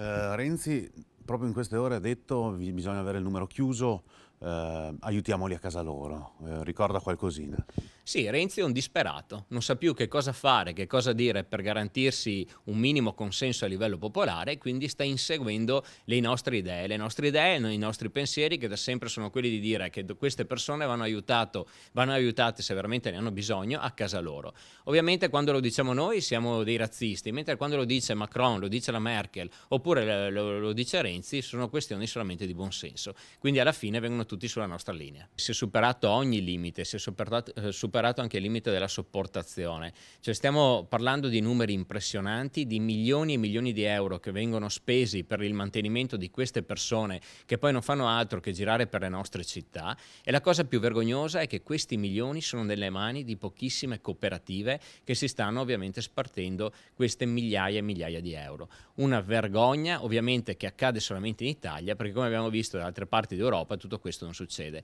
Eh, Renzi proprio in queste ore ha detto che bisogna avere il numero chiuso, eh, aiutiamoli a casa loro, eh, ricorda qualcosina. Sì, Renzi è un disperato, non sa più che cosa fare, che cosa dire per garantirsi un minimo consenso a livello popolare, quindi sta inseguendo le nostre idee, le nostre idee, i nostri pensieri che da sempre sono quelli di dire che queste persone vanno, aiutato, vanno aiutate se veramente ne hanno bisogno a casa loro. Ovviamente quando lo diciamo noi siamo dei razzisti, mentre quando lo dice Macron, lo dice la Merkel oppure lo, lo dice Renzi sono questioni solamente di buonsenso. Quindi alla fine vengono tutti sulla nostra linea. Si è superato ogni limite, si è superato, eh, superato anche il limite della sopportazione. Cioè stiamo parlando di numeri impressionanti, di milioni e milioni di euro che vengono spesi per il mantenimento di queste persone che poi non fanno altro che girare per le nostre città e la cosa più vergognosa è che questi milioni sono nelle mani di pochissime cooperative che si stanno ovviamente spartendo queste migliaia e migliaia di euro. Una vergogna ovviamente che accade solamente in Italia perché come abbiamo visto da altre parti d'Europa tutto questo questo non succede.